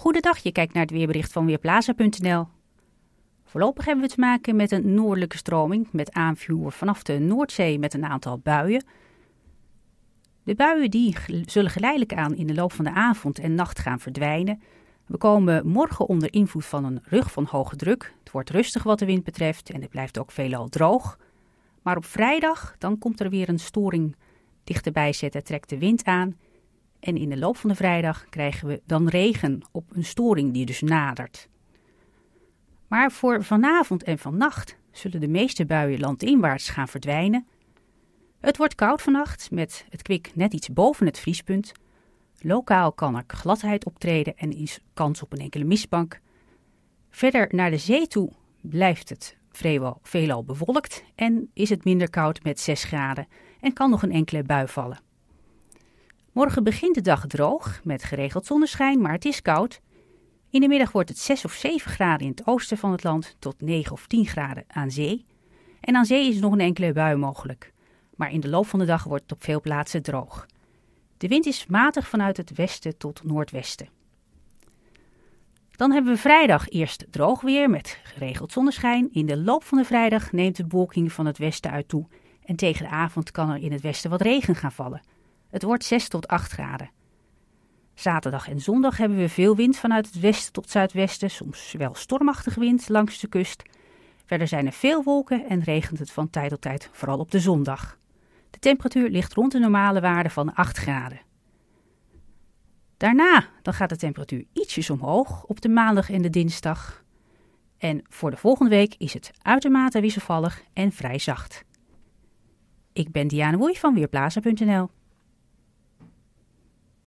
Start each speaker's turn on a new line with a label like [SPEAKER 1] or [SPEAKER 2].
[SPEAKER 1] Goedendag, je kijkt naar het weerbericht van Weerplaza.nl. Voorlopig hebben we te maken met een noordelijke stroming met aanvuur vanaf de Noordzee met een aantal buien. De buien die zullen geleidelijk aan in de loop van de avond en nacht gaan verdwijnen. We komen morgen onder invloed van een rug van hoge druk. Het wordt rustig wat de wind betreft en het blijft ook veelal droog. Maar op vrijdag dan komt er weer een storing dichterbij zetten, trekt de wind aan en in de loop van de vrijdag krijgen we dan regen op een storing die dus nadert. Maar voor vanavond en vannacht zullen de meeste buien landinwaarts gaan verdwijnen. Het wordt koud vannacht met het kwik net iets boven het vriespunt. Lokaal kan er gladheid optreden en is kans op een enkele mistbank. Verder naar de zee toe blijft het vrijwel veelal bewolkt en is het minder koud met 6 graden en kan nog een enkele bui vallen. Morgen begint de dag droog met geregeld zonneschijn, maar het is koud. In de middag wordt het 6 of 7 graden in het oosten van het land tot 9 of 10 graden aan zee. En aan zee is nog een enkele bui mogelijk. Maar in de loop van de dag wordt het op veel plaatsen droog. De wind is matig vanuit het westen tot noordwesten. Dan hebben we vrijdag eerst droog weer met geregeld zonneschijn. In de loop van de vrijdag neemt de bewolking van het westen uit toe en tegen de avond kan er in het westen wat regen gaan vallen. Het wordt 6 tot 8 graden. Zaterdag en zondag hebben we veel wind vanuit het westen tot zuidwesten, soms wel stormachtige wind langs de kust. Verder zijn er veel wolken en regent het van tijd tot tijd, vooral op de zondag. De temperatuur ligt rond de normale waarde van 8 graden. Daarna dan gaat de temperatuur ietsjes omhoog op de maandag en de dinsdag. En voor de volgende week is het uitermate wisselvallig en vrij zacht. Ik ben Diane Woei van Weerplaza.nl.